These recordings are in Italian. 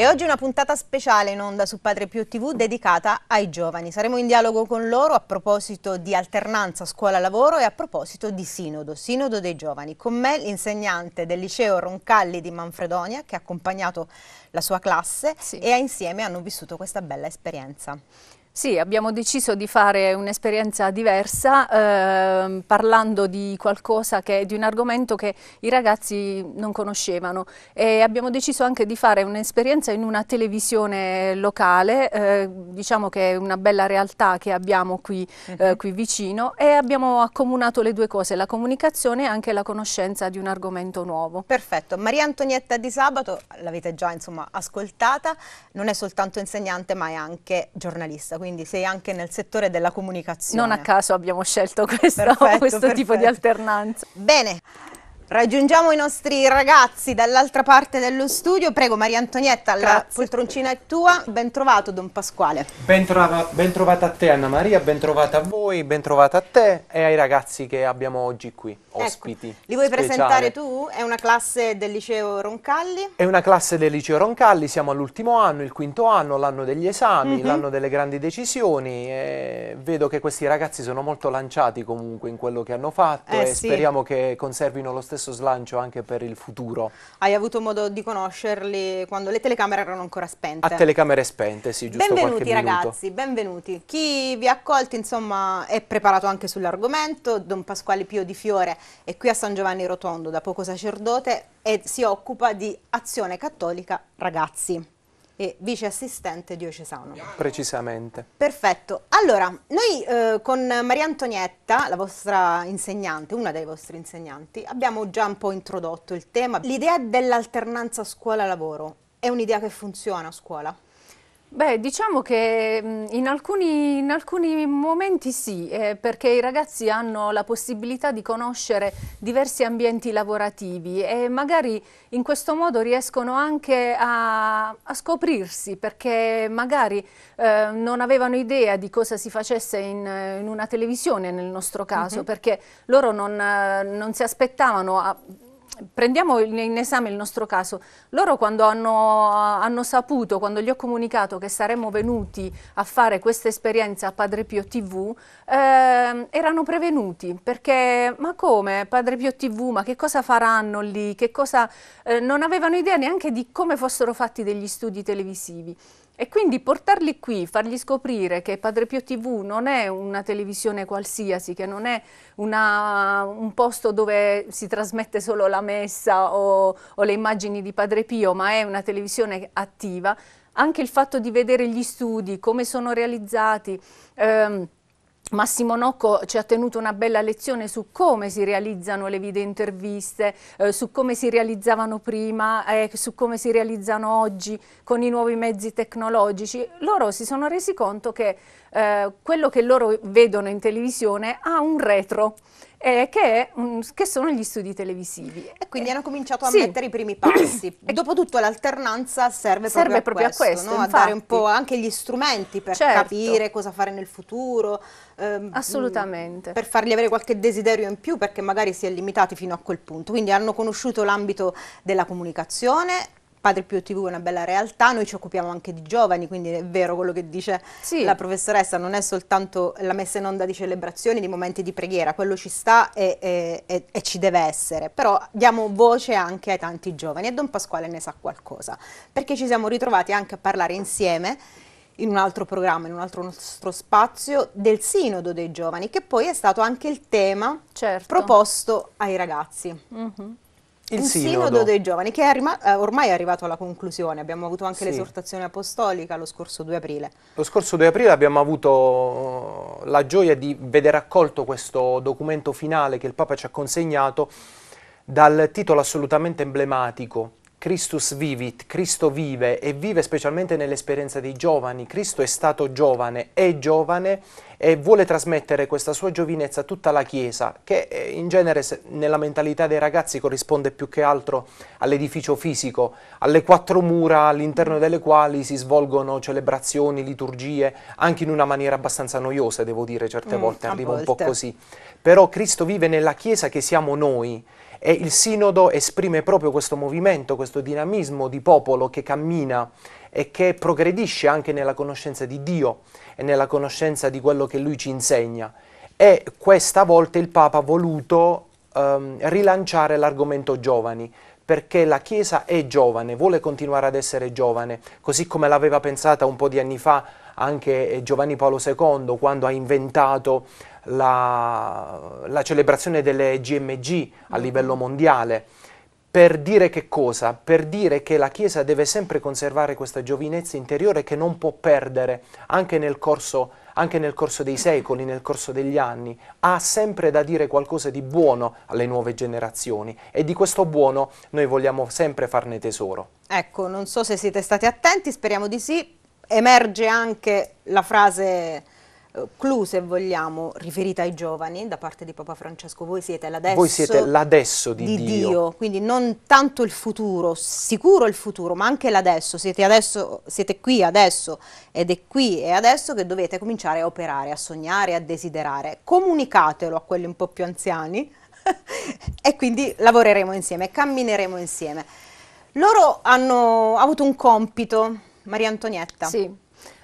E oggi una puntata speciale in onda su Padre Pio TV dedicata ai giovani. Saremo in dialogo con loro a proposito di alternanza scuola-lavoro e a proposito di sinodo, sinodo dei giovani. Con me l'insegnante del liceo Roncalli di Manfredonia che ha accompagnato la sua classe sì. e insieme hanno vissuto questa bella esperienza. Sì, abbiamo deciso di fare un'esperienza diversa eh, parlando di qualcosa che, di un argomento che i ragazzi non conoscevano e abbiamo deciso anche di fare un'esperienza in una televisione locale, eh, diciamo che è una bella realtà che abbiamo qui, eh, mhm. qui, vicino e abbiamo accomunato le due cose, la comunicazione e anche la conoscenza di un argomento nuovo. Perfetto, Maria Antonietta di Sabato, l'avete già insomma, ascoltata, non è soltanto insegnante ma è anche giornalista, quindi quindi sei anche nel settore della comunicazione. Non a caso abbiamo scelto questo, perfetto, questo perfetto. tipo di alternanza. Bene, Raggiungiamo i nostri ragazzi dall'altra parte dello studio. Prego Maria Antonietta, la poltroncina è tua. Bentrovato Don Pasquale. Bentrovata, bentrovata a te Anna Maria, bentrovata a voi, bentrovata a te e ai ragazzi che abbiamo oggi qui, ecco, ospiti. Ecco, li vuoi speciale. presentare tu? È una classe del liceo Roncalli? È una classe del liceo Roncalli, siamo all'ultimo anno, il quinto anno, l'anno degli esami, mm -hmm. l'anno delle grandi decisioni. vedo che questi ragazzi sono molto lanciati comunque in quello che hanno fatto eh, e sì. speriamo che conservino lo stesso stesso slancio anche per il futuro. Hai avuto modo di conoscerli quando le telecamere erano ancora spente. A telecamere spente, sì, giusto benvenuti, ragazzi, benvenuti. Chi vi ha accolto insomma, è preparato anche sull'argomento. Don Pasquale Pio di Fiore è qui a San Giovanni Rotondo, da poco sacerdote, e si occupa di Azione Cattolica Ragazzi e vice assistente diocesano. Precisamente. Perfetto. Allora, noi eh, con Maria Antonietta, la vostra insegnante, una dei vostri insegnanti, abbiamo già un po' introdotto il tema. L'idea dell'alternanza scuola-lavoro è un'idea che funziona a scuola? Beh, diciamo che mm, in alcuni, in alcuni momenti sì, eh, perché i ragazzi hanno la possibilità di conoscere diversi ambienti lavorativi e magari in questo modo riescono anche a, a scoprirsi, perché magari eh, non avevano idea di cosa si facesse in, in una televisione nel nostro caso, mm -hmm. perché loro non, eh, non si aspettavano... A, prendiamo in esame il nostro caso, loro quando hanno, hanno, saputo, quando gli ho comunicato che saremmo venuti a fare questa esperienza a Padre Pio TV, eh, erano prevenuti perché ma come Padre Pio TV, ma che cosa faranno lì, che cosa, eh, non avevano idea neanche di come fossero fatti degli studi televisivi. E quindi portarli qui, fargli scoprire che Padre Pio TV non è una televisione qualsiasi, che non è una, un posto dove si trasmette solo la messa o, o le immagini di Padre Pio, ma è una televisione attiva, anche il fatto di vedere gli studi, come sono realizzati, ehm, Massimo Nocco ci ha tenuto una bella lezione su come si realizzano le videointerviste, eh, su come si realizzavano prima, eh, su come si realizzano oggi con i nuovi mezzi tecnologici. Loro si sono resi conto che eh, quello che loro vedono in televisione ha un retro eh, che, un, che, sono gli studi televisivi. E quindi eh, hanno cominciato a sì. mettere i primi passi. Dopotutto l'alternanza serve, serve, proprio a questo, questo no? a dare un po' anche gli strumenti per certo. capire cosa fare nel futuro. Ehm, Assolutamente. Mh, per fargli avere qualche desiderio in più perché magari si è limitati fino a quel punto. Quindi hanno conosciuto l'ambito della comunicazione, Padre Pio TV è una bella realtà, noi ci occupiamo anche di giovani, quindi è vero quello che dice sì. la professoressa, non è soltanto la messa in onda di celebrazioni, di momenti di preghiera, quello ci sta e, e, e, e ci deve essere, però diamo voce anche ai tanti giovani e Don Pasquale ne sa qualcosa, perché ci siamo ritrovati anche a parlare insieme in un altro programma, in un altro nostro spazio, del sinodo dei giovani, che poi è stato anche il tema certo. proposto ai ragazzi. Mm -hmm. Il, il sinodo. sinodo. dei giovani, che è eh, ormai è arrivato alla conclusione, abbiamo avuto anche sì. l'esortazione apostolica lo scorso 2 aprile. Lo scorso 2 aprile abbiamo avuto eh, la gioia di vedere accolto questo documento finale che il Papa ci ha consegnato dal titolo assolutamente emblematico, Christus vivit, Cristo vive e vive specialmente nell'esperienza dei giovani. Cristo è stato giovane, è giovane e vuole trasmettere questa sua giovinezza a tutta la Chiesa, che eh, in genere nella mentalità dei ragazzi corrisponde più che altro all'edificio fisico, alle quattro mura all'interno delle quali si svolgono celebrazioni, liturgie, anche in una maniera abbastanza noiosa, devo dire, certe mm, volte arriva un po' così. Però Cristo vive nella Chiesa che siamo noi e il sinodo esprime proprio questo movimento, questo dinamismo di popolo che cammina e che progredisce anche nella conoscenza di Dio e nella conoscenza di quello che lui ci insegna. E questa volta il Papa ha voluto ehm, rilanciare l'argomento giovani, perché la Chiesa è giovane, vuole continuare ad essere giovane, così come l'aveva pensata un po' di anni fa anche eh, Giovanni Paolo II quando ha inventato la, la celebrazione delle GMG a mm. livello mondiale. Per dire che cosa? Per dire che la Chiesa deve sempre conservare questa giovinezza interiore che non può perdere anche nel corso, anche nel corso dei secoli, nel corso degli anni. Ha sempre da dire qualcosa di buono alle nuove generazioni e di questo buono noi vogliamo sempre farne tesoro. Ecco, non so se siete stati attenti, speriamo di sì, emerge anche la frase eh, clou, se vogliamo, riferita ai giovani da parte di Papa Francesco. Voi siete l'adesso, siete l'adesso di, di Dio. Dio. quindi non tanto il futuro, sicuro il futuro, ma anche l'adesso. Siete, adesso, siete qui adesso ed è qui e adesso che dovete cominciare a operare, a sognare, a desiderare. Comunicatelo a quelli un po' più anziani e quindi lavoreremo insieme, cammineremo insieme. Loro hanno avuto un compito Maria Antonietta. Sì.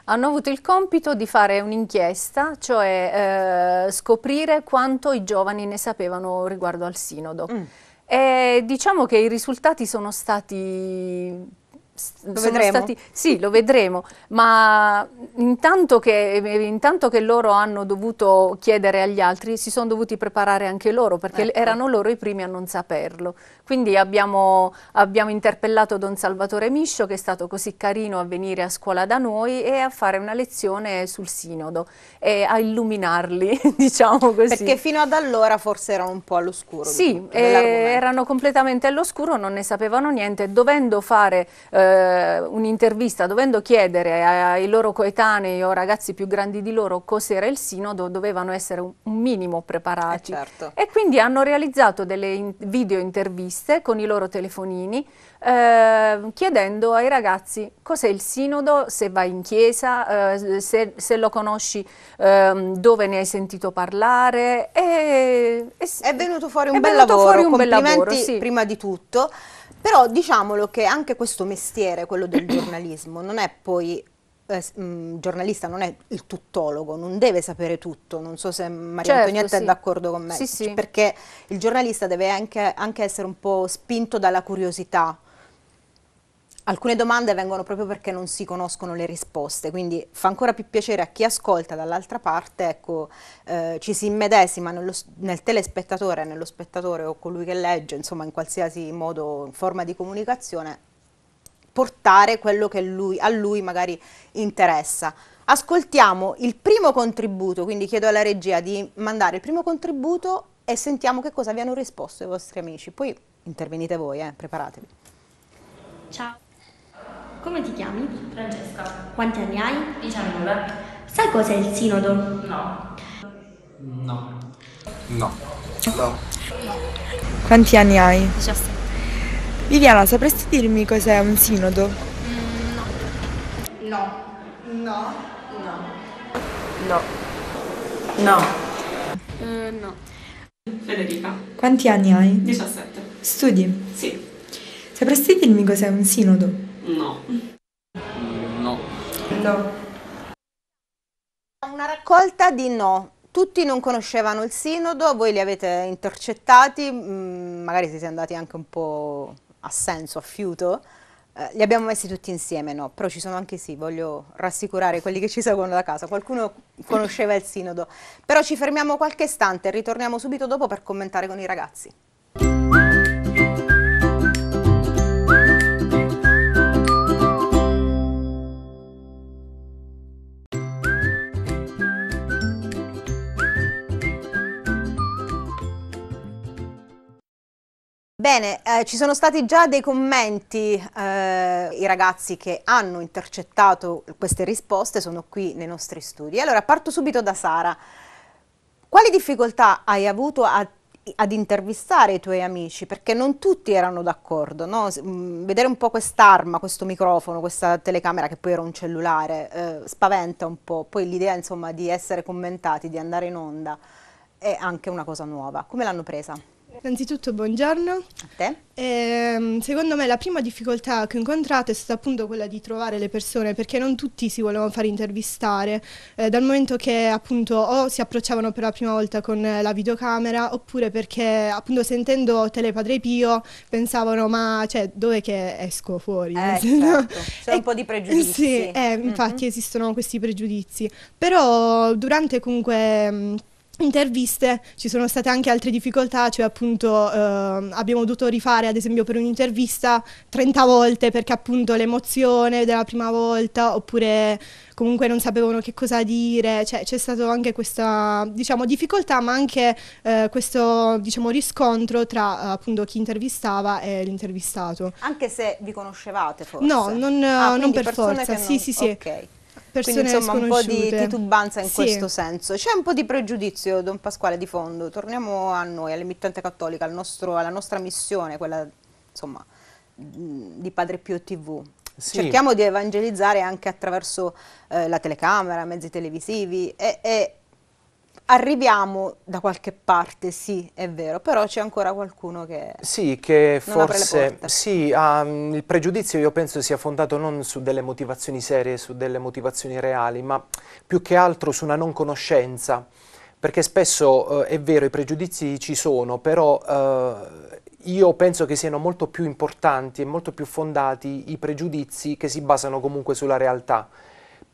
Hanno avuto il compito di fare un'inchiesta, cioè eh, scoprire quanto i giovani ne sapevano riguardo al sinodo. Mm. E diciamo che i risultati sono stati lo vedremo. Stati, sì, lo vedremo, ma intanto che, intanto che, loro hanno dovuto chiedere agli altri, si sono dovuti preparare anche loro, perché ecco. erano loro i primi a non saperlo. Quindi abbiamo, abbiamo, interpellato Don Salvatore Miscio, che è stato così carino a venire a scuola da noi e a fare una lezione sul sinodo, e a illuminarli, diciamo così. Perché fino ad allora forse erano un po' all'oscuro. Sì, tutto, eh, erano completamente all'oscuro, non ne sapevano niente, dovendo fare... Eh, eh, un'intervista dovendo chiedere ai loro coetanei o ragazzi più grandi di loro cos'era il sinodo, dovevano essere un, minimo preparati. Eh certo. E quindi hanno realizzato delle in video interviste con i loro telefonini eh, chiedendo ai ragazzi cos'è il sinodo, se vai in chiesa, eh, se, se, lo conosci, ehm, dove ne hai sentito parlare. E, e, è venuto fuori un bel lavoro, fuori un complimenti bel lavoro, sì. prima di tutto. Però diciamolo che anche questo mestiere, quello del giornalismo, non è poi eh, mh, mm, giornalista non è il tuttologo, non deve sapere tutto, non so se Maria certo, Antonietta sì. è d'accordo con me, sì, sì. perché il giornalista deve anche, anche, essere un po' spinto dalla curiosità, Alcune domande vengono proprio perché non si conoscono le risposte, quindi fa ancora più piacere a chi ascolta dall'altra parte, ecco, eh, ci si immedesima nello, nel telespettatore, nello spettatore o colui che legge, insomma in qualsiasi modo, forma di comunicazione, portare quello che lui, a lui magari interessa. Ascoltiamo il primo contributo, quindi chiedo alla regia di mandare il primo contributo e sentiamo che cosa vi hanno risposto i vostri amici, poi intervenite voi, eh, preparatevi. Ciao, come ti chiami? Francesca. Quanti anni hai? 19. Sai cos'è il sinodo? No. No. No. No. Quanti anni hai? 17. Viviana, sapresti dirmi cos'è un sinodo? Mm, no. No. No. No. No. No. Eh, no. Federica. Quanti anni hai? 17. Studi? Sì. Sapresti dirmi cos'è un sinodo? No. No. No. Una raccolta di no. Tutti non conoscevano il sinodo, voi li avete intercettati, mm, magari siete andati anche un po' a senso, a fiuto. Eh, li abbiamo messi tutti insieme, no? Però ci sono anche sì, voglio rassicurare quelli che ci seguono da casa. Qualcuno conosceva il sinodo. Però ci fermiamo qualche istante e ritorniamo subito dopo per commentare con i ragazzi. Bene, eh, ci sono stati già dei commenti, eh, i ragazzi che hanno intercettato queste risposte sono qui nei nostri studi. Allora, parto subito da Sara. Quali difficoltà hai avuto a, ad intervistare i tuoi amici? Perché non tutti erano d'accordo, no? Mm, vedere un po' quest'arma, questo microfono, questa telecamera che poi era un cellulare, eh, spaventa un po'. Poi l'idea, insomma, di essere commentati, di andare in onda, è anche una cosa nuova. Come l'hanno presa? Innanzitutto buongiorno. A te. E, ehm, secondo me la prima difficoltà che ho incontrato è stata appunto quella di trovare le persone perché non tutti si volevano far intervistare eh, dal momento che appunto o si approcciavano per la prima volta con la videocamera oppure perché appunto sentendo Telepadre Pio pensavano ma cioè dove che esco fuori? Eh, certo. C'è e, un po' di pregiudizi. Sì, eh, infatti mm-hmm. esistono questi pregiudizi. Però durante comunque interviste ci sono state anche altre difficoltà, cioè appunto eh, abbiamo dovuto rifare ad esempio per un'intervista 30 volte perché appunto l'emozione della prima volta oppure comunque non sapevano che cosa dire, cioè c'è stato anche questa diciamo difficoltà ma anche eh, questo diciamo riscontro tra appunto chi intervistava e l'intervistato. Anche se vi conoscevate forse? No, non, ah, non per forza, non... sì sì sì. Okay. Persone Quindi insomma un po' di titubanza in sì. questo senso. C'è un po' di pregiudizio, Don Pasquale, di fondo. Torniamo a noi, all'emittente cattolica, al nostro, alla nostra missione, quella insomma, di Padre Pio TV. Sì. Cerchiamo di evangelizzare anche attraverso eh, la telecamera, mezzi televisivi e, e Arriviamo da qualche parte, sì, è vero, però c'è ancora qualcuno che Sì, che forse sì, ha, mm, il pregiudizio io penso sia fondato non su delle motivazioni serie, su delle motivazioni reali, ma più che altro su una non conoscenza, perché spesso eh, è vero i pregiudizi ci sono, però eh, io penso che siano molto più importanti e molto più fondati i pregiudizi che si basano comunque sulla realtà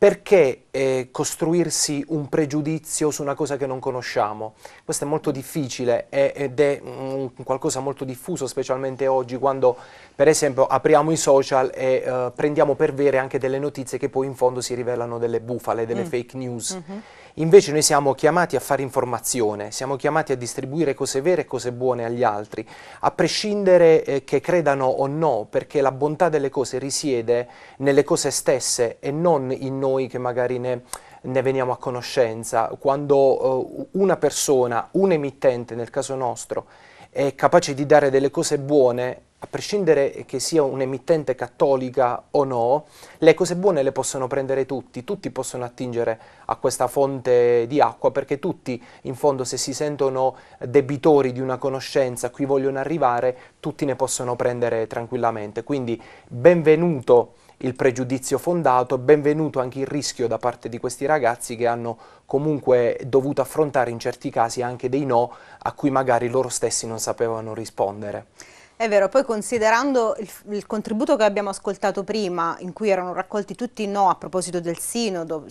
perché eh, costruirsi un pregiudizio su una cosa che non conosciamo? Questo è molto difficile ed è mh, mm, qualcosa molto diffuso, specialmente oggi, quando per esempio apriamo i social e eh, prendiamo per vere anche delle notizie che poi in fondo si rivelano delle bufale, delle mm. fake news. Mm -hmm. Invece noi siamo chiamati a fare informazione, siamo chiamati a distribuire cose vere e cose buone agli altri, a prescindere eh, che credano o no, perché la bontà delle cose risiede nelle cose stesse e non in noi che magari ne ne veniamo a conoscenza, quando uh, una persona, un emittente nel caso nostro, è capace di dare delle cose buone, a prescindere che sia un'emittente cattolica o no, le cose buone le possono prendere tutti, tutti possono attingere a questa fonte di acqua perché tutti in fondo se si sentono debitori di una conoscenza a cui vogliono arrivare, tutti ne possono prendere tranquillamente. Quindi benvenuto il pregiudizio fondato, benvenuto anche il rischio da parte di questi ragazzi che hanno comunque dovuto affrontare in certi casi anche dei no a cui magari loro stessi non sapevano rispondere. È vero, poi considerando il, il, contributo che abbiamo ascoltato prima, in cui erano raccolti tutti i no a proposito del sinodo,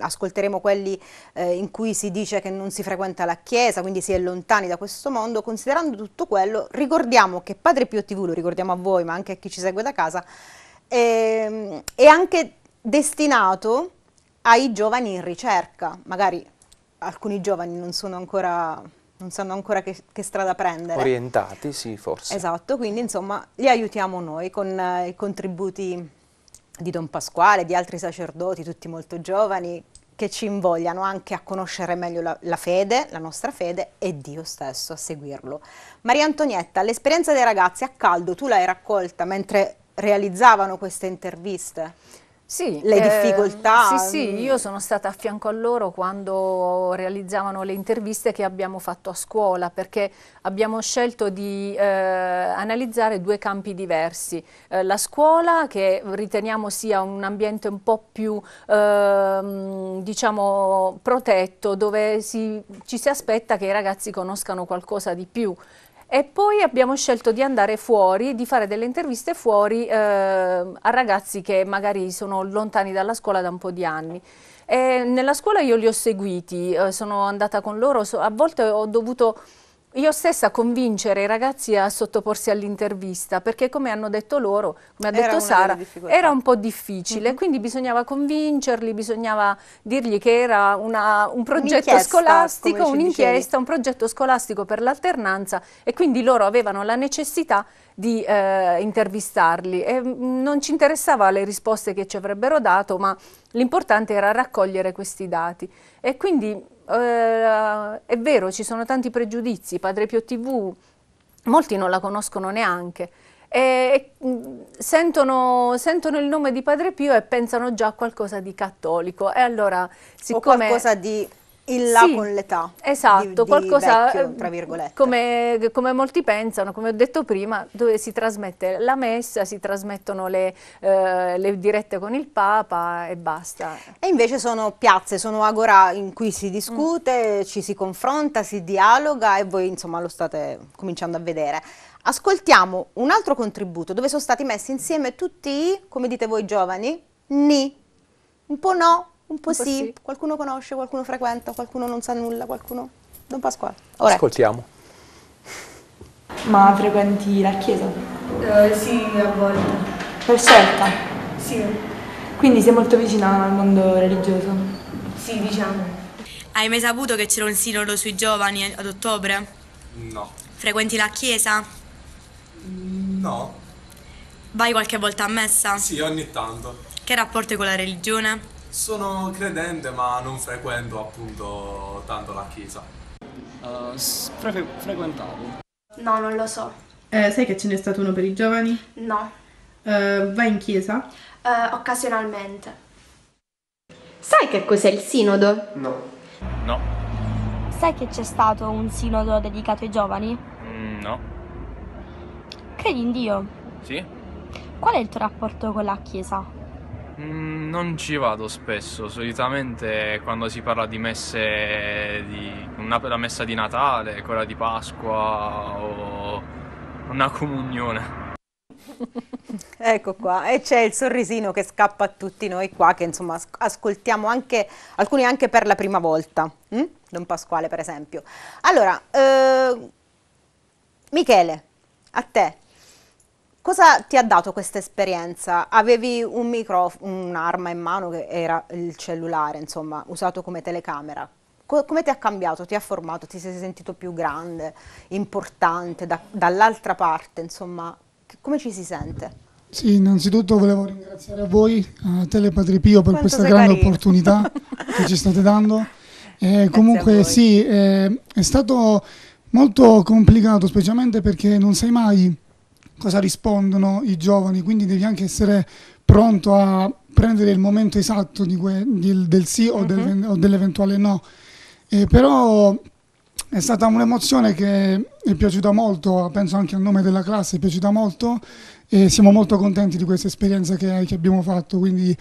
ascolteremo quelli eh, in cui si dice che non si frequenta la Chiesa, quindi si è lontani da questo mondo, considerando tutto quello, ricordiamo che Padre Pio TV, lo ricordiamo a voi, ma anche a chi ci segue da casa, è, ehm, è anche destinato ai giovani in ricerca, magari alcuni giovani non sono ancora non sanno ancora che, che, strada prendere. Orientati, sì, forse. Esatto, quindi insomma li aiutiamo noi con eh, i contributi di Don Pasquale, di altri sacerdoti, tutti molto giovani, che ci invogliano anche a conoscere meglio la, la fede, la nostra fede e Dio stesso, a seguirlo. Maria Antonietta, l'esperienza dei ragazzi a caldo, tu l'hai raccolta mentre realizzavano queste interviste? Sì, le eh, difficoltà. sì, sì, mm. io sono stata a fianco a loro quando realizzavano le interviste che abbiamo fatto a scuola, perché abbiamo scelto di eh, analizzare due campi diversi. Eh, la scuola, che riteniamo sia un ambiente un po' più, ehm, diciamo, protetto, dove si, ci si aspetta che i ragazzi conoscano qualcosa di più e poi abbiamo scelto di andare fuori, di fare delle interviste fuori eh, a ragazzi che magari sono lontani dalla scuola da un po' di anni. E nella scuola io li ho seguiti, eh, sono andata con loro, so, a volte ho dovuto io stessa a convincere i ragazzi a sottoporsi all'intervista perché come hanno detto loro, come ha era detto Sara, era un po' difficile, mm -hmm. quindi bisognava convincerli, bisognava dirgli che era una, un progetto un scolastico, un'inchiesta, un progetto scolastico per l'alternanza e quindi loro avevano la necessità di eh, intervistarli e mm, non ci interessava le risposte che ci avrebbero dato, ma l'importante era raccogliere questi dati e quindi eh, è vero, ci sono tanti pregiudizi, Padre Pio TV, molti non la conoscono neanche, e, e mm, sentono, sentono, il nome di Padre Pio e pensano già a qualcosa di cattolico. E allora, siccome... O qualcosa di il là sì, con l'età. Esatto, di, di qualcosa vecchio, eh, come, come, molti pensano, come ho detto prima, dove si trasmette la messa, si trasmettono le, eh, le, dirette con il Papa e basta. E invece sono piazze, sono agora in cui si discute, mm. ci si confronta, si dialoga e voi insomma lo state cominciando a vedere. Ascoltiamo un altro contributo dove sono stati messi insieme tutti, come dite voi giovani, ni, un po' no, un po', un sì. sì. qualcuno conosce, qualcuno frequenta, qualcuno non sa nulla, qualcuno... Don Pasquale, Ora. Ascoltiamo. Ma frequenti la chiesa? Eh, sì, a volte. Per scelta? Sì. Quindi sei molto vicina al mondo religioso? Sì, diciamo. Hai mai saputo che c'era un sinodo sui giovani ad ottobre? No. Frequenti la chiesa? No. Vai qualche volta a messa? Sì, ogni tanto. Che rapporto hai con la religione? Sono credente ma non frequento appunto tanto la chiesa. Uh, eh, fre- frequentavo. No, non lo so. Eh, sai che ce n'è stato uno per i giovani? No. Uh, vai in chiesa? Uh, occasionalmente. Sai che cos'è il sinodo? No. No. Sai che c'è stato un sinodo dedicato ai giovani? Mm, no. Credi in Dio? Sì. Qual è il tuo rapporto con la Chiesa? Mm, non ci vado spesso, solitamente quando si parla di messe, di una, la messa di Natale, quella di Pasqua o una comunione. Ecco qua, e c'è il sorrisino che scappa a tutti noi qua, che insomma ascoltiamo anche, alcuni anche per la prima volta, mm? Don Pasquale per esempio. Allora, eh, Michele, a te, Cosa ti ha dato questa esperienza? Avevi un micro, un'arma in mano che era il cellulare, insomma, usato come telecamera. Co come ti ha cambiato? Ti ha formato? Ti sei sentito più grande, importante, da dall'altra parte, insomma? come ci si sente? Sì, innanzitutto volevo ringraziare a voi, a Telepatri Pio, per Quanto questa grande carino. opportunità che ci state dando. Eh, comunque sì, eh, è stato molto complicato, specialmente perché non sai mai cosa rispondono i giovani, quindi devi anche essere pronto a prendere il momento esatto que- del, del, sì o, mm-hmm. o dell'eventuale no. Eh, però è stata un'emozione che è piaciuta molto, penso anche a nome della classe, è piaciuta molto e siamo molto contenti di questa esperienza che, che abbiamo fatto, quindi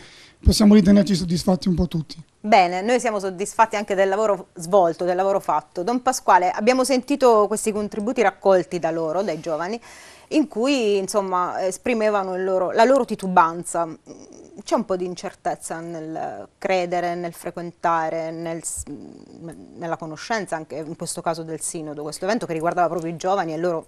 possiamo ritenerci soddisfatti un po' tutti. Bene, noi siamo soddisfatti anche del lavoro svolto, del lavoro fatto. Don Pasquale, abbiamo sentito questi contributi raccolti da loro, dai giovani in cui insomma, esprimevano loro, la loro titubanza. C'è un po' di incertezza nel credere, nel frequentare, nel, nella conoscenza anche in questo caso del sinodo, questo evento che riguardava proprio i giovani e loro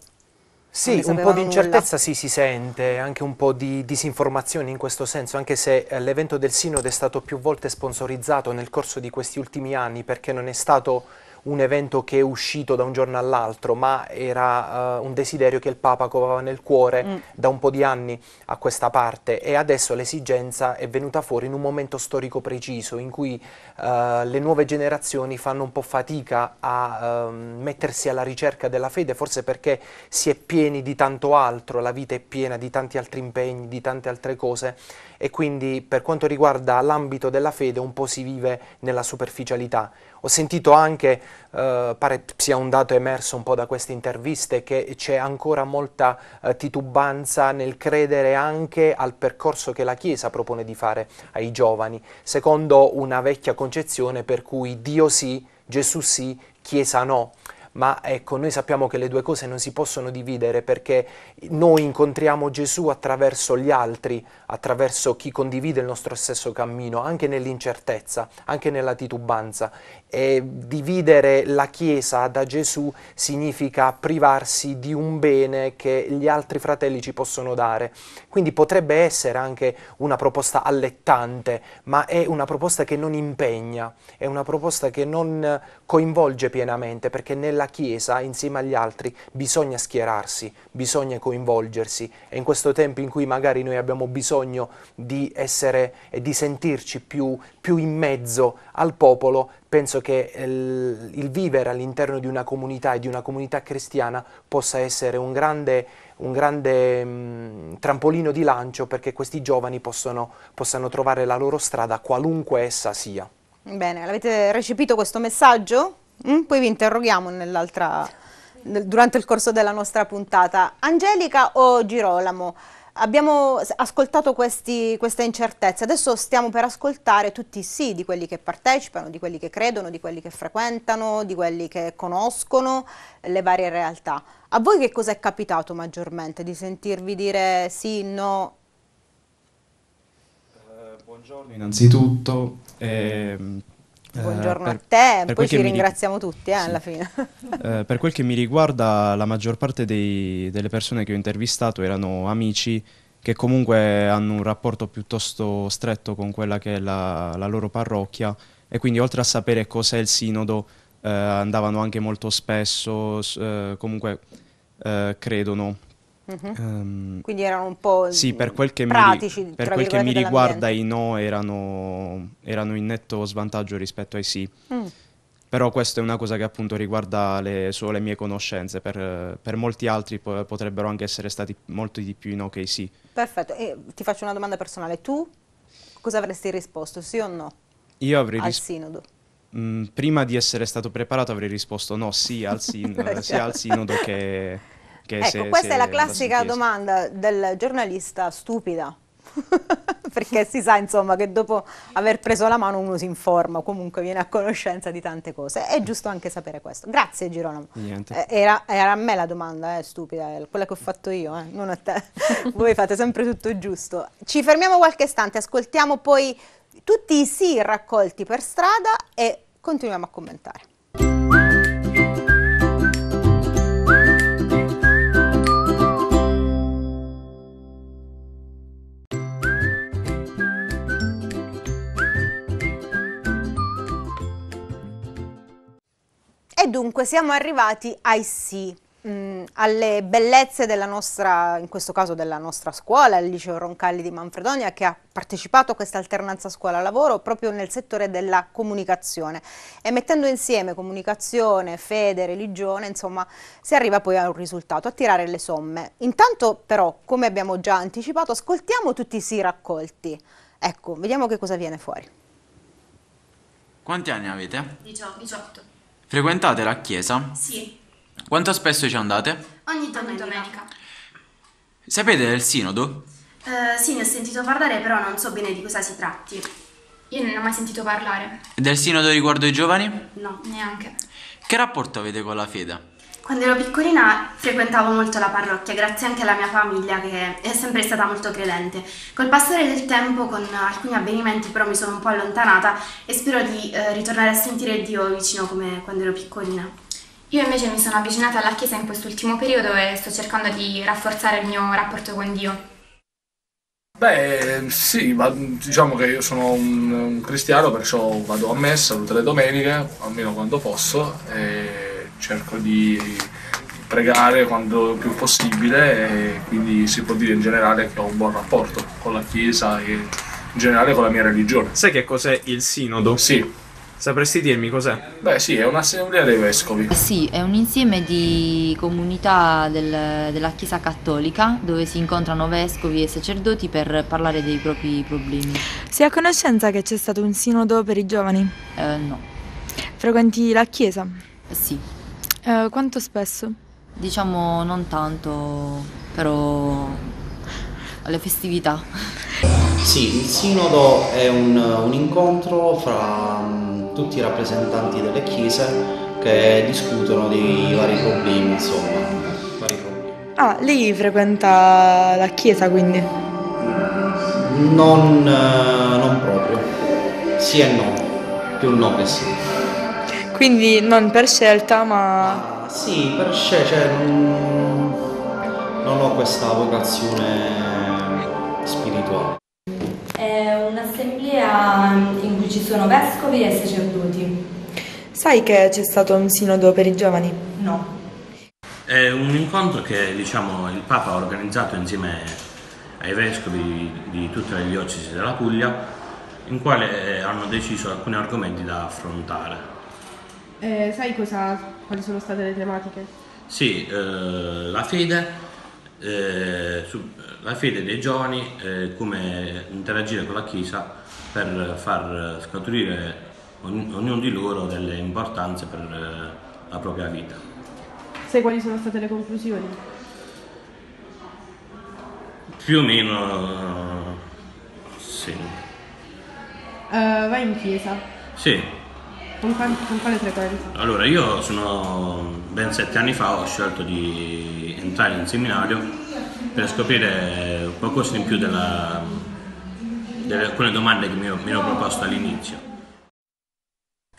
sì, un po' di incertezza sì, si sente, anche un po' di disinformazione in questo senso, anche se eh, l'evento del Sinodo è stato più volte sponsorizzato nel corso di questi ultimi anni perché non è stato un evento che è uscito da un giorno all'altro, ma era uh, un desiderio che il Papa covava nel cuore mm. da un po' di anni a questa parte e adesso l'esigenza è venuta fuori in un momento storico preciso in cui uh, le nuove generazioni fanno un po' fatica a uh, mettersi alla ricerca della fede, forse perché si è pieni di tanto altro, la vita è piena di tanti altri impegni, di tante altre cose e quindi per quanto riguarda l'ambito della fede un po' si vive nella superficialità. Ho sentito anche, eh, pare sia un dato emerso un po' da queste interviste, che c'è ancora molta eh, titubanza nel credere anche al percorso che la Chiesa propone di fare ai giovani, secondo una vecchia concezione per cui Dio sì, Gesù sì, Chiesa no ma ecco, noi sappiamo che le due cose non si possono dividere perché noi incontriamo Gesù attraverso gli altri, attraverso chi condivide il nostro stesso cammino, anche nell'incertezza, anche nella titubanza. E dividere la Chiesa da Gesù significa privarsi di un bene che gli altri fratelli ci possono dare. Quindi potrebbe essere anche una proposta allettante, ma è una proposta che non impegna, è una proposta che non coinvolge pienamente, perché nella la Chiesa, insieme agli altri, bisogna schierarsi, bisogna coinvolgersi e in questo tempo in cui magari noi abbiamo bisogno di essere e di sentirci più, più in mezzo al popolo, penso che il, eh, il vivere all'interno di una comunità e di una comunità cristiana possa essere un grande, un grande mh, mm, trampolino di lancio perché questi giovani possono, possano trovare la loro strada qualunque essa sia. Bene, l'avete recepito questo messaggio? Mm? Poi vi interroghiamo durante il corso della nostra puntata. Angelica o Girolamo? Abbiamo ascoltato questi, questa incertezza, adesso stiamo per ascoltare tutti i sì di quelli che partecipano, di quelli che credono, di quelli che frequentano, di quelli che conoscono le varie realtà. A voi che cosa è capitato maggiormente di sentirvi dire sì, no? Eh, buongiorno innanzitutto. Eh, eh, Buongiorno per, a te, per poi ci ringraziamo ri- tutti eh, sì. alla fine. eh, per quel che mi riguarda, la maggior parte dei, delle persone che ho intervistato erano amici che comunque hanno un rapporto piuttosto stretto con quella che è la, la loro parrocchia e quindi oltre a sapere cos'è il sinodo eh, andavano anche molto spesso, eh, comunque eh, credono Uh-huh. Um, Quindi erano un po' sì, per quel che pratici, mi, per quel che mi riguarda i no erano, erano, in netto svantaggio rispetto ai sì. Mm. Però questa è una cosa che appunto riguarda le, solo le mie conoscenze, per, per molti altri po- potrebbero anche essere stati molti di più i no che i sì. Perfetto, e ti faccio una domanda personale, tu cosa avresti risposto, sì o no? Io avrei risposto... Mm, prima di essere stato preparato avrei risposto no, sì al, sin- cioè. sia al sinodo che ecco, se, questa se è la classica domanda del giornalista stupida. perché si sa insomma che dopo aver preso la mano uno si informa, o comunque viene a conoscenza di tante cose. È giusto anche sapere questo. Grazie Girolamo. Eh, era, era, a me la domanda, eh, stupida, eh, quella che ho fatto io, eh, non a te. Voi fate sempre tutto giusto. Ci fermiamo qualche istante, ascoltiamo poi tutti i sì raccolti per strada e continuiamo a commentare. Dunque siamo arrivati ai sì, mh, mm, alle bellezze della nostra, in questo caso della nostra scuola, il liceo Roncalli di Manfredonia che ha partecipato a questa alternanza scuola-lavoro proprio nel settore della comunicazione e mettendo insieme comunicazione, fede, religione, insomma, si arriva poi a un risultato, a tirare le somme. Intanto però, come abbiamo già anticipato, ascoltiamo tutti i sì raccolti. Ecco, vediamo che cosa viene fuori. Quanti anni avete? 18. Frequentate la chiesa? Sì. Quanto spesso ci andate? Ogni domenica. domenica. Sapete del sinodo? Uh, sì, ne ho sentito parlare, però non so bene di cosa si tratti. Io non ne ho mai sentito parlare. del sinodo riguardo i giovani? No, neanche. Che rapporto avete con la fede? Quando ero piccolina frequentavo molto la parrocchia, grazie anche alla mia famiglia che è sempre stata molto credente. Col passare del tempo, con alcuni avvenimenti, però mi sono un po' allontanata e spero di eh, ritornare a sentire Dio vicino come quando ero piccolina. Io invece mi sono avvicinata alla Chiesa in quest'ultimo periodo e sto cercando di rafforzare il mio rapporto con Dio. Beh, sì, ma diciamo che io sono un, un cristiano, perciò vado a messa tutte le domeniche, almeno quando posso. E cerco di pregare quando più possibile e quindi si può dire in generale che ho un buon rapporto con la Chiesa e in generale con la mia religione. Sai che cos'è il sinodo? Sì. Sapresti dirmi cos'è? Beh sì, è un'assemblea dei vescovi. Eh sì, è un insieme di comunità del, della Chiesa Cattolica dove si incontrano vescovi e sacerdoti per parlare dei propri problemi. Sei a conoscenza che c'è stato un sinodo per i giovani? Eh, no. Frequenti la Chiesa? Sì. Eh, quanto spesso? Diciamo non tanto, però alle festività. Sì, il sinodo è un, un incontro fra um, tutti i rappresentanti delle chiese che discutono dei vari problemi, insomma. Vari problemi. Ah, lei frequenta la chiesa quindi? Mm, non, eh, non proprio, sì e no, più no che sì. Quindi non per scelta, ma... Ah, sì, per scelta, cioè, non, ho questa vocazione spirituale. È un'assemblea in cui ci sono vescovi e sacerdoti. Sai che c'è stato un sinodo per i giovani? No. È un incontro che diciamo, il Papa ha organizzato insieme ai vescovi di tutte le diocesi della Puglia, in quale eh, hanno deciso alcuni argomenti da affrontare. Eh, sai cosa, quali sono state le tematiche? Sì, eh, la fede. Eh, su, la fede dei giovani, eh, come interagire con la Chiesa per far scaturire ognuno di loro delle importanze per eh, la propria vita. Sai quali sono state le conclusioni? Più o meno sì. Uh, vai in chiesa? Sì. Con, quale, con frequenza? Allora, io sono ben sette anni fa ho scelto di entrare in seminario per scoprire qualcosa in più della, delle alcune domande che mi, mi ero proposto all'inizio.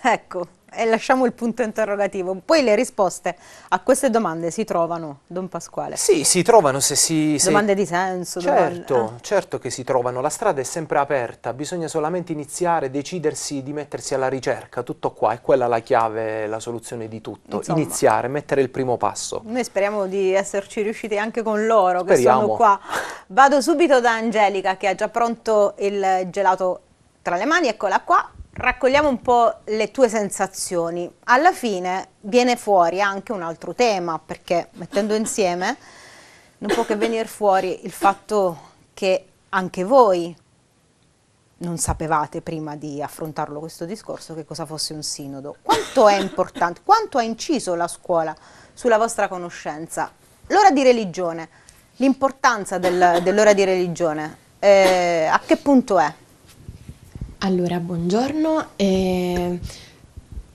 Ecco, e lasciamo il punto interrogativo. Poi le risposte a queste domande si trovano, Don Pasquale? Sì, si trovano se si... Se... Domande di senso? Certo, domande... eh. certo che si trovano. La strada è sempre aperta, bisogna solamente iniziare, decidersi di mettersi alla ricerca. Tutto qua, è quella la chiave, la soluzione di tutto. Insomma, iniziare, mettere il primo passo. Noi speriamo di esserci riusciti anche con loro che sono qua. Vado subito da Angelica che ha già pronto il gelato tra le mani, eccola qua raccogliamo un po' le tue sensazioni. Alla fine viene fuori anche un altro tema, perché mettendo insieme non può che venire fuori il fatto che anche voi non sapevate prima di affrontarlo questo discorso che cosa fosse un sinodo. Quanto è importante, quanto ha inciso la scuola sulla vostra conoscenza? L'ora di religione, l'importanza del, dell'ora di religione, eh, a che punto è? Allora, buongiorno. Ehm,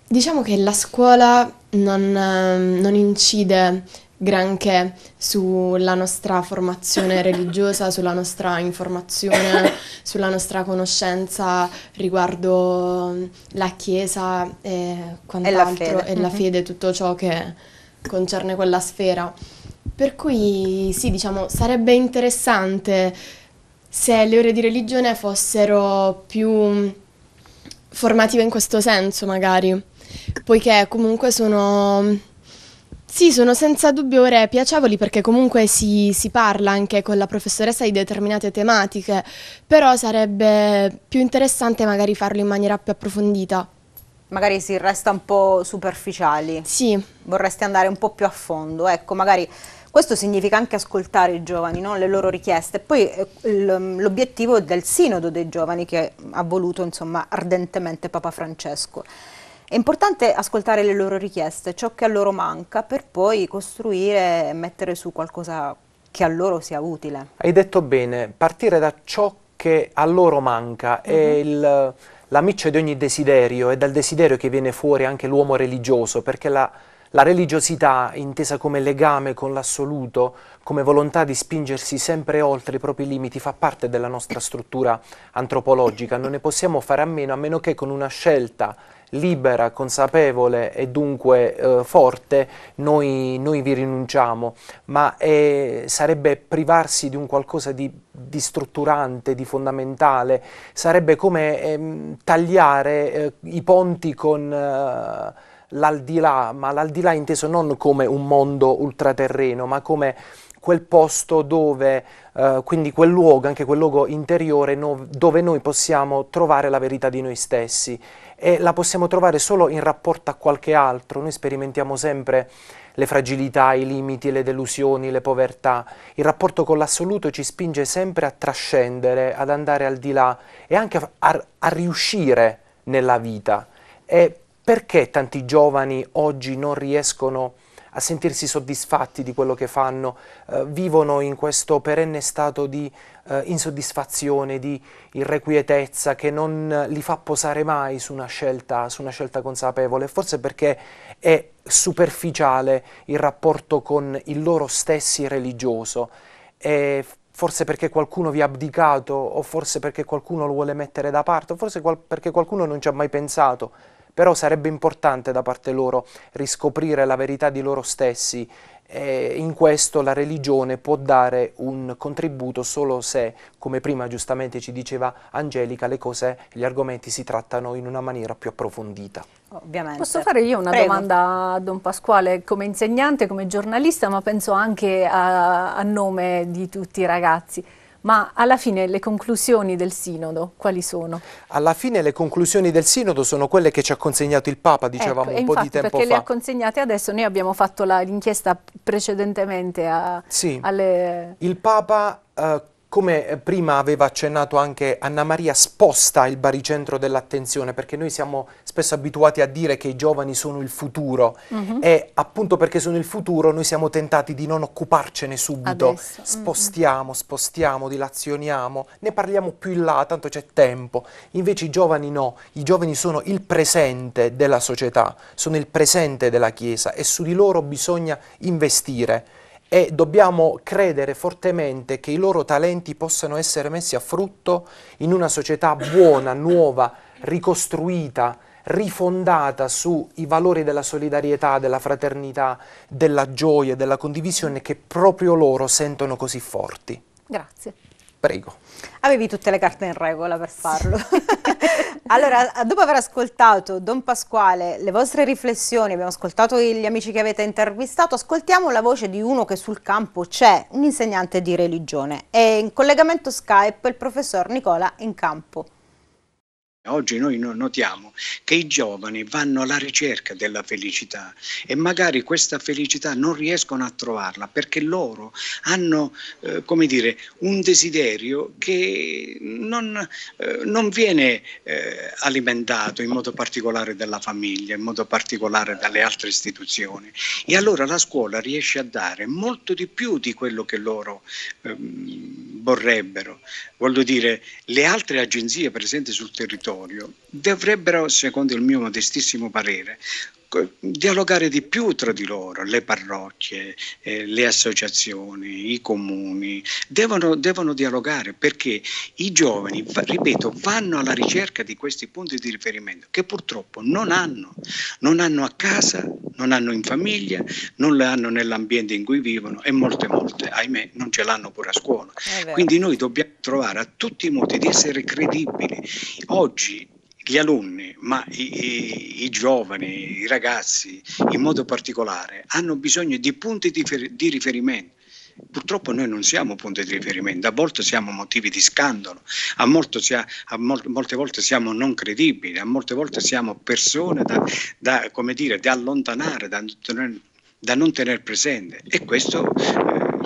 diciamo che la scuola non, ehm, non incide granché sulla nostra formazione religiosa, sulla nostra informazione, sulla nostra conoscenza riguardo ehm, la Chiesa e quant'altro, e, e la mhm. fede, tutto ciò che concerne quella sfera. Per cui sì, diciamo, sarebbe interessante se le ore di religione fossero più formative in questo senso magari, poiché comunque sono, sì, sono senza dubbio ore piacevoli perché comunque si, si parla anche con la professoressa di determinate tematiche, però sarebbe più interessante magari farlo in maniera più approfondita. Magari si resta un po' superficiali. Sì. Vorresti andare un po' più a fondo, ecco, magari questo significa anche ascoltare i giovani, no? le loro richieste. Poi eh, mm, l'obiettivo del sinodo dei giovani che ha voluto insomma, ardentemente Papa Francesco. È importante ascoltare le loro richieste, ciò che a loro manca, per poi costruire e mettere su qualcosa che a loro sia utile. Hai detto bene, partire da ciò che a loro manca mm -hmm. è mhm. il, la miccia di ogni desiderio, è dal desiderio che viene fuori anche l'uomo religioso, perché la, la religiosità, intesa come legame con l'assoluto, come volontà di spingersi sempre oltre i propri limiti, fa parte della nostra struttura antropologica. Non ne possiamo fare a meno, a meno che con una scelta libera, consapevole e dunque eh, forte, noi, noi, vi rinunciamo, ma è, eh, sarebbe privarsi di un qualcosa di, di strutturante, di fondamentale, sarebbe come eh, tagliare eh, i ponti con eh, l'aldilà, ma l'aldilà inteso non come un mondo ultraterreno, ma come quel posto dove, eh, quindi quel luogo, anche quel luogo interiore, no, dove noi possiamo trovare la verità di noi stessi e la possiamo trovare solo in rapporto a qualche altro. Noi sperimentiamo sempre le fragilità, i limiti, le delusioni, le povertà. Il rapporto con l'assoluto ci spinge sempre a trascendere, ad andare al di là e anche a, a, a riuscire nella vita. E perché tanti giovani oggi non riescono a sentirsi soddisfatti di quello che fanno, eh, vivono in questo perenne stato di eh, insoddisfazione, di irrequietezza che non eh, li fa posare mai su una scelta, su una scelta consapevole, forse perché è superficiale il rapporto con il loro stessi religioso. E forse perché qualcuno vi ha abdicato o forse perché qualcuno lo vuole mettere da parte o forse qual perché qualcuno non ci ha mai pensato però sarebbe importante da parte loro riscoprire la verità di loro stessi e in questo la religione può dare un contributo solo se, come prima giustamente ci diceva Angelica, le cose, gli argomenti si trattano in una maniera più approfondita. Ovviamente. Posso fare io una Prego. domanda a Don Pasquale, come insegnante, come giornalista, ma penso anche a, a nome di tutti i ragazzi. Ma alla fine le conclusioni del Sinodo quali sono? Alla fine le conclusioni del Sinodo sono quelle che ci ha consegnato il Papa, dicevamo ecco, un po' di tempo perché fa. perché le ha consegnate adesso, noi abbiamo fatto l'inchiesta precedentemente a, sì. alle... Il Papa... Uh, come eh, prima aveva accennato anche Anna Maria, sposta il baricentro dell'attenzione perché noi siamo spesso abituati a dire che i giovani sono il futuro mm -hmm. e appunto perché sono il futuro noi siamo tentati di non occuparcene subito. Adesso. Spostiamo, spostiamo, dilazioniamo, ne parliamo più in là, tanto c'è tempo. Invece i giovani no, i giovani sono il presente della società, sono il presente della Chiesa e su di loro bisogna investire e dobbiamo credere fortemente che i loro talenti possano essere messi a frutto in una società buona, nuova, ricostruita, rifondata sui valori della solidarietà, della fraternità, della gioia, della condivisione che proprio loro sentono così forti. Grazie. Prego. Avevi tutte le carte in regola per farlo. Sì. allora, dopo aver ascoltato Don Pasquale, le vostre riflessioni, abbiamo ascoltato gli amici che avete intervistato, ascoltiamo la voce di uno che sul campo c'è, un insegnante di religione. È in collegamento Skype il professor Nicola Incampo. Oggi noi notiamo che i giovani vanno alla ricerca della felicità e magari questa felicità non riescono a trovarla perché loro hanno, eh, come dire, un desiderio che non, eh, non viene eh, alimentato in modo particolare dalla famiglia, in modo particolare dalle altre istituzioni. E allora la scuola riesce a dare molto di più di quello che loro ehm, vorrebbero. Voglio dire, le altre agenzie presenti sul territorio obbligatorio dovrebbero, secondo il mio modestissimo parere, dialogare di più tra di loro, le parrocchie, eh, le associazioni, i comuni, devono, devono, dialogare perché i giovani, ripeto, vanno alla ricerca di questi punti di riferimento che purtroppo non hanno, non hanno a casa, non hanno in famiglia, non le hanno nell'ambiente in cui vivono e molte volte, ahimè, non ce l'hanno pure a scuola. Quindi noi dobbiamo trovare a tutti i modi di essere credibili. Oggi gli alunni, ma i, i, i, giovani, i ragazzi in modo particolare, hanno bisogno di punti di, di, riferimento. Purtroppo noi non siamo punti di riferimento, a volte siamo motivi di scandalo, a, sia, a mol, molte volte siamo non credibili, a molte volte siamo persone da, da, dire, da allontanare, da, da non tenere presente e questo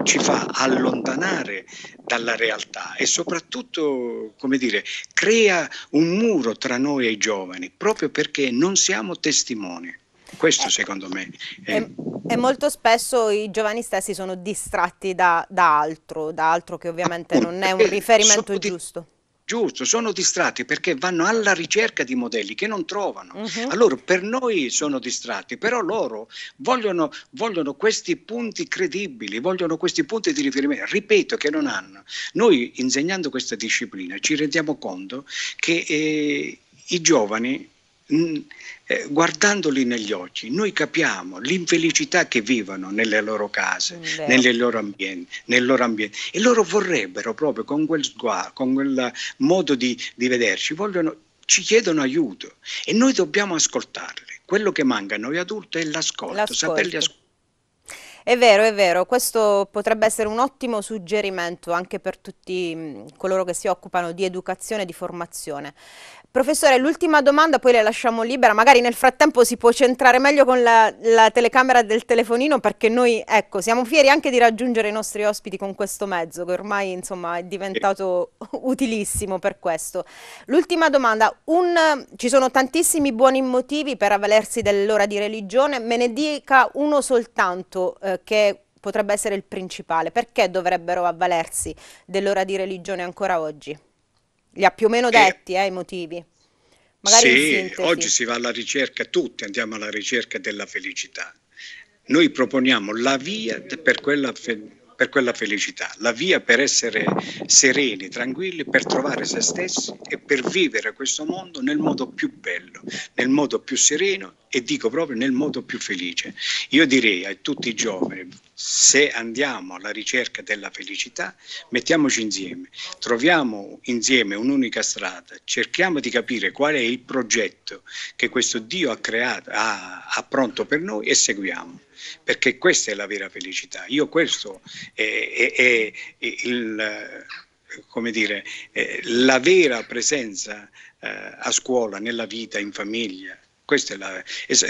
ci fa allontanare dalla realtà e soprattutto, come dire, crea un muro tra noi e i giovani, proprio perché non siamo testimoni. Questo eh, secondo me è... E, molto spesso i giovani stessi sono distratti da, da altro, da altro che ovviamente non è un riferimento giusto. Giusto, sono distratti perché vanno alla ricerca di modelli che non trovano. Uh-huh. Allora, per noi sono distratti, però loro vogliono, vogliono, questi punti credibili, vogliono questi punti di riferimento, ripeto, che non hanno. Noi, insegnando questa disciplina, ci rendiamo conto che eh, i giovani eh, guardandoli negli occhi, noi capiamo l'infelicità che vivono nelle loro case, mm, loro ambienti, nel loro ambiente e loro vorrebbero proprio con quel sguardo, con quel modo di, di vederci, vogliono, ci chiedono aiuto e noi dobbiamo ascoltarli. Quello che manca a noi adulti è l'ascolto, l'ascolto. saperli ascoltare. È vero, è vero, questo potrebbe essere un ottimo suggerimento anche per tutti coloro che si occupano di educazione e di formazione. Professore, l'ultima domanda, poi le lasciamo libera, magari nel frattempo si può centrare meglio con la, la, telecamera del telefonino perché noi, ecco, siamo fieri anche di raggiungere i nostri ospiti con questo mezzo che ormai, insomma, è diventato utilissimo per questo. L'ultima domanda, un, ci sono tantissimi buoni motivi per avvalersi dell'ora di religione, me ne dica uno soltanto eh, che potrebbe essere il principale, perché dovrebbero avvalersi dell'ora di religione ancora oggi? Li ha più o meno eh. detti eh, i motivi. Magari sì, oggi si va alla ricerca, tutti andiamo alla ricerca della felicità. Noi proponiamo la via per quella, fe- per quella felicità, la via per essere sereni, tranquilli, per trovare se stessi e per vivere questo mondo nel modo più bello, nel modo più sereno e dico proprio nel modo più felice. Io direi a tutti i giovani, se andiamo alla ricerca della felicità, mettiamoci insieme, troviamo insieme un'unica strada, cerchiamo di capire qual è il progetto che questo Dio ha creato, ha, ha pronto per noi e seguiamo perché questa è la vera felicità. Io questo è, è, è, il, come dire, la vera presenza eh, a scuola, nella vita, in famiglia, questa è la,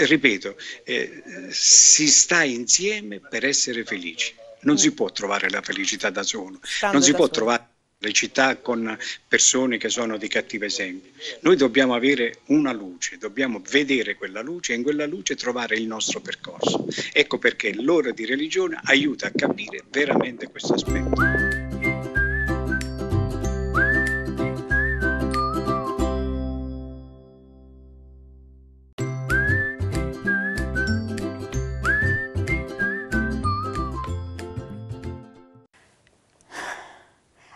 ripeto, eh, si sta insieme per essere felici. Non mm. si può trovare la felicità da solo, Stando non si può solo. trovare le città con persone che sono di cattivo esempio. Noi dobbiamo avere una luce, dobbiamo vedere quella luce e in quella luce trovare il nostro percorso. Ecco perché l'ora di religione aiuta a capire veramente questo aspetto.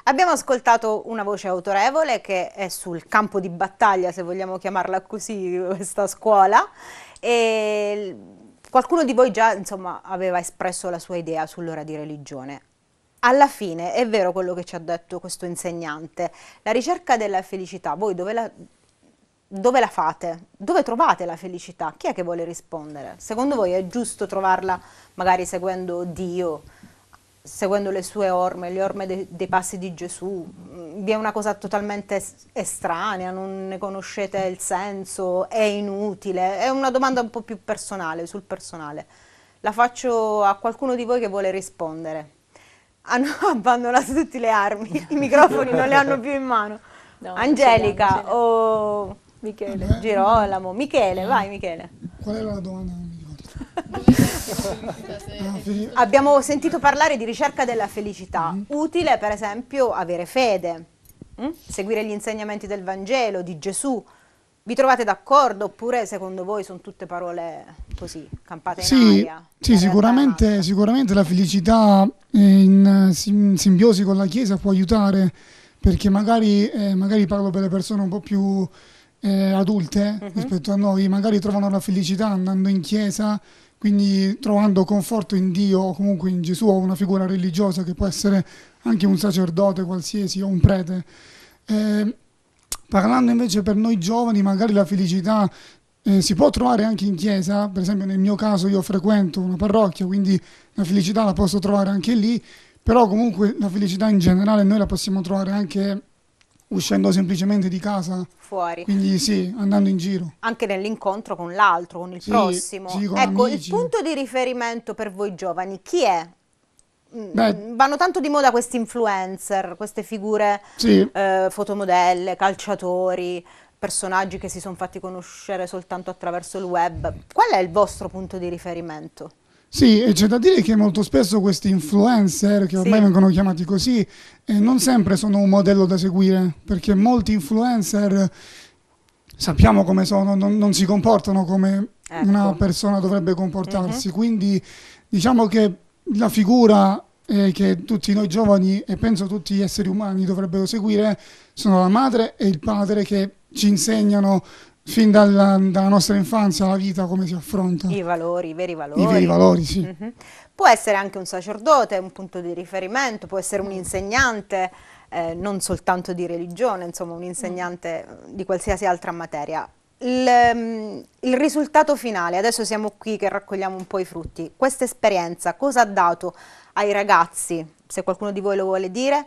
Abbiamo ascoltato una voce autorevole che è sul campo di battaglia, se vogliamo chiamarla così, questa scuola. E qualcuno di voi già insomma, aveva espresso la sua idea sull'ora di religione. Alla fine è vero quello che ci ha detto questo insegnante, la ricerca della felicità, voi dove la, dove la fate? Dove trovate la felicità? Chi è che vuole rispondere? Secondo voi è giusto trovarla magari seguendo Dio? seguendo le sue orme, le orme de, dei passi di Gesù. Vi è una cosa totalmente estranea, non ne conoscete il senso, è inutile. È una domanda un po' più personale, sul personale. La faccio a qualcuno di voi che vuole rispondere. Hanno abbandonato tutte le armi, i microfoni non le hanno più in mano. No, Angelica o Michele. Girolamo. Michele, vai Michele. Qual era la domanda? Abbiamo sentito parlare di ricerca della felicità, mm-hmm. utile per esempio avere fede, mh? Mm? seguire gli insegnamenti del Vangelo, di Gesù. Vi trovate d'accordo oppure secondo voi sono tutte parole così, campate in aria? Sì, cioè, sicuramente, sicuramente, la felicità eh, in, in, simbiosi con la Chiesa può aiutare, perché magari, eh, magari parlo per le persone un po' più eh, adulte uh-huh. rispetto a noi, magari trovano la felicità andando in chiesa, quindi trovando conforto in Dio o comunque in Gesù o una figura religiosa che può essere anche un sacerdote qualsiasi o un prete. Eh, parlando invece per noi giovani, magari la felicità eh, si può trovare anche in chiesa, per esempio nel mio caso io frequento una parrocchia, quindi la felicità la posso trovare anche lì, però comunque la felicità in generale noi la possiamo trovare anche uscendo semplicemente di casa. Fuori. Quindi sì, andando in giro. Anche nell'incontro con l'altro, con il sì, prossimo. Sì, con ecco, amici. il punto di riferimento per voi giovani chi è? Mm, Beh, Vanno tanto di moda questi influencer, queste figure sì. eh, fotomodelle, calciatori, personaggi che si sono fatti conoscere soltanto attraverso il web. Qual è il vostro punto di riferimento? Sì, e c'è da dire che molto spesso questi influencer, che ormai sì. vengono chiamati così, eh, non sempre sono un modello da seguire, perché molti influencer sappiamo come sono, non, non si comportano come ecco. una persona dovrebbe comportarsi, uh-huh. quindi diciamo che la figura eh, che tutti noi giovani e penso tutti gli esseri umani dovrebbero seguire sono la madre e il padre che ci insegnano fin dalla, dalla, nostra infanzia la vita come si affronta. I valori, i veri valori. I veri valori, sì. Mm -hmm. Può essere anche un sacerdote, un punto di riferimento, può essere un insegnante, eh, non soltanto di religione, insomma un insegnante eh, di qualsiasi altra materia. Il, mm, il, risultato finale, adesso siamo qui che raccogliamo un po' i frutti, questa esperienza cosa ha dato ai ragazzi, se qualcuno di voi lo vuole dire,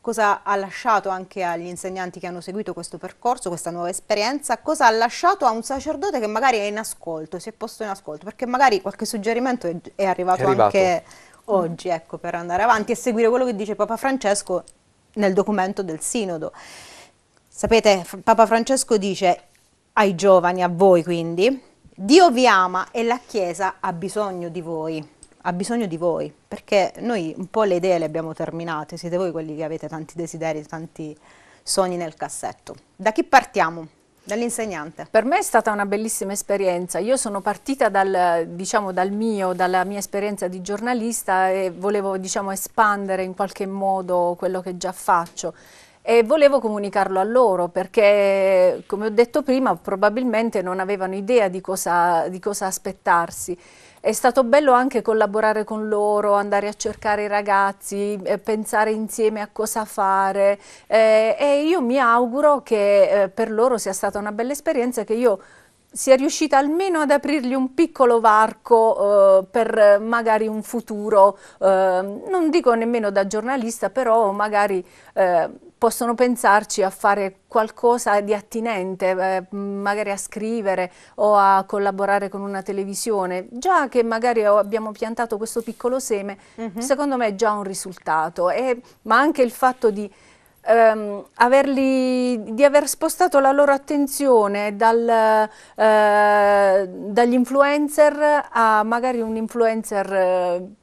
cosa ha lasciato anche agli insegnanti che hanno seguito questo percorso, questa nuova esperienza, cosa ha lasciato a un sacerdote che magari è in ascolto, si è posto in ascolto, perché magari qualche suggerimento è, è, arrivato, è arrivato, anche oggi ecco, per andare avanti e seguire quello che dice Papa Francesco nel documento del Sinodo. Sapete, Papa Francesco dice ai giovani, a voi quindi, Dio vi ama e la Chiesa ha bisogno di voi ha bisogno di voi, perché noi un po' le idee le abbiamo terminate, siete voi quelli che avete tanti desideri, tanti sogni nel cassetto. Da chi partiamo? Dall'insegnante. Per me è stata una bellissima esperienza. Io sono partita dal, diciamo, dal mio, dalla mia esperienza di giornalista e volevo diciamo, espandere in qualche modo quello che già faccio e volevo comunicarlo a loro perché, come ho detto prima, probabilmente non avevano idea di cosa, di cosa aspettarsi. È stato bello anche collaborare con loro, andare a cercare i ragazzi, eh, pensare insieme a cosa fare eh, e io mi auguro che eh, per loro sia stata una bella esperienza che io sia riuscita almeno ad aprirgli un piccolo varco eh, per magari un futuro, eh, non dico nemmeno da giornalista, però magari eh, possono pensarci a fare qualcosa di attinente, eh, magari a scrivere o a collaborare con una televisione. Già che magari abbiamo piantato questo piccolo seme, mm -hmm. secondo me è già un risultato, e, ma anche il fatto di... Um, averli, di aver spostato la loro attenzione dal, uh, dagli influencer a magari un influencer uh,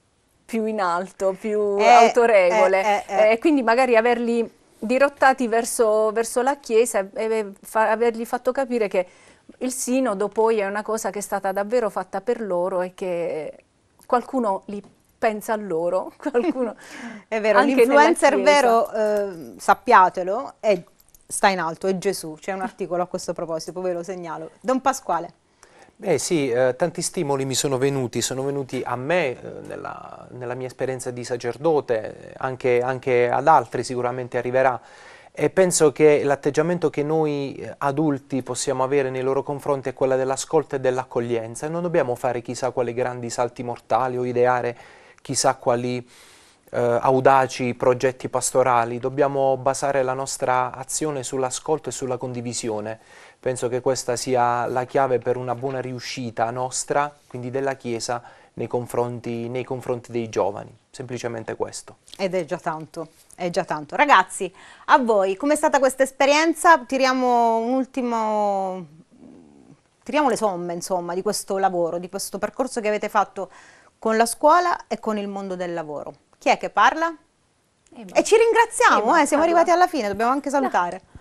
più in alto, più eh, autorevole eh, eh, eh. e quindi magari averli dirottati verso, verso, la Chiesa e, fa, avergli fatto capire che il sinodo poi è una cosa che è stata davvero fatta per loro e che qualcuno li pensa a loro. Qualcuno è vero, l'influencer vero, eh, sappiatelo, è, sta in alto, è Gesù. C'è un articolo a questo proposito, poi ve lo segnalo. Don Pasquale. Beh sì, eh, tanti stimoli mi sono venuti, sono venuti a me eh, nella, nella, mia esperienza di sacerdote, anche, anche ad altri sicuramente arriverà e penso che l'atteggiamento che noi eh, adulti possiamo avere nei loro confronti è quello dell'ascolto e dell'accoglienza non dobbiamo fare chissà quali grandi salti mortali o ideare chissà quali eh, audaci progetti pastorali, dobbiamo basare la nostra azione sull'ascolto e sulla condivisione Penso che questa sia la chiave per una buona riuscita nostra, quindi della Chiesa, nei confronti, nei confronti, dei giovani, semplicemente questo. Ed è già tanto, è già tanto. Ragazzi, a voi, com'è stata questa esperienza? Tiriamo un ultimo, tiriamo le somme insomma di questo lavoro, di questo percorso che avete fatto con la scuola e con il mondo del lavoro. Chi è che parla? E, e ci ringraziamo, eh, siamo arrivati alla fine, dobbiamo anche salutare. No.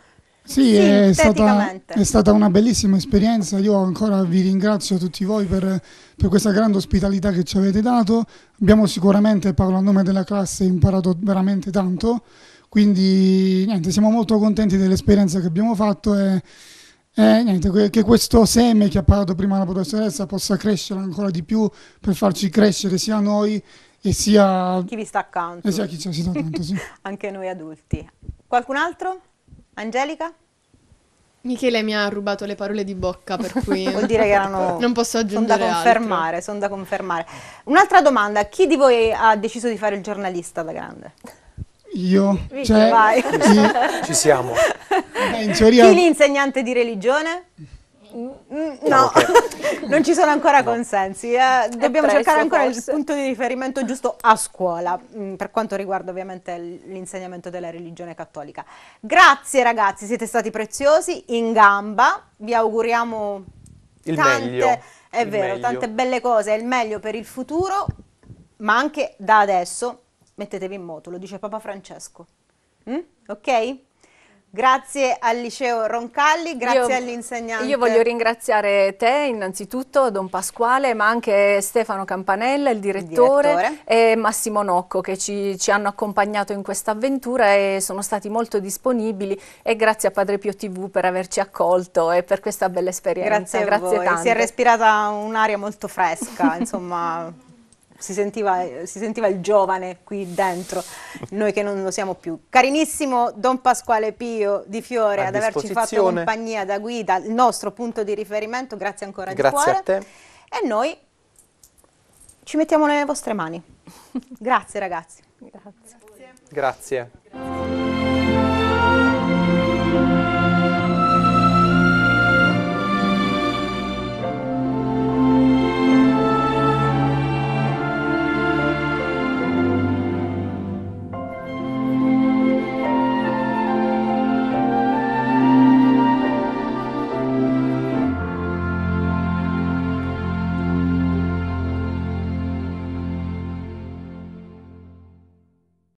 Sì, è stata, è stata, una bellissima esperienza, io ancora vi ringrazio tutti voi per, per, questa grande ospitalità che ci avete dato, abbiamo sicuramente, parlo a nome della classe, imparato veramente tanto, quindi niente, siamo molto contenti dell'esperienza che abbiamo fatto e, e niente, che questo seme che ha parlato prima la professoressa possa crescere ancora di più per farci crescere sia noi e sia chi vi sta accanto, e sia chi ci sta accanto, sì. anche noi adulti. Qualcun altro? Angelica? Michele mi ha rubato le parole di bocca, per cui Vuol dire che erano... non posso aggiungere sono da confermare, Sono da confermare. Un'altra domanda, chi di voi ha deciso di fare il giornalista da grande? Io, Vicky, cioè, vai. Ci, ci siamo. Beh, in teoria... Chi l'insegnante di religione? Mm, no, okay. non ci sono ancora no. consensi. Eh, dobbiamo presto, cercare ancora forse. il punto di riferimento giusto a scuola, mh, mm, per quanto riguarda ovviamente l'insegnamento della religione cattolica. Grazie ragazzi, siete stati preziosi, in gamba. Vi auguriamo il tante, meglio. È il vero, meglio. tante belle cose, il meglio per il futuro, ma anche da adesso mettetevi in moto, lo dice Papa Francesco. Mm? Ok? Grazie al liceo Roncalli, grazie all'insegnante. Io voglio ringraziare te innanzitutto, Don Pasquale, ma anche Stefano Campanella, il direttore, il direttore. e Massimo Nocco che ci, ci hanno accompagnato in questa avventura e sono stati molto disponibili e grazie a Padre Pio TV per averci accolto e per questa bella esperienza. Grazie, grazie a voi, tante. si è respirata un'aria molto fresca, insomma si sentiva, si sentiva, il giovane qui dentro, noi che non lo siamo più. Carinissimo Don Pasquale Pio di Fiore ad averci fatto compagnia da guida, il nostro punto di riferimento, grazie ancora grazie di cuore. Grazie a te. E noi ci mettiamo nelle vostre mani. grazie ragazzi. Grazie. grazie. grazie.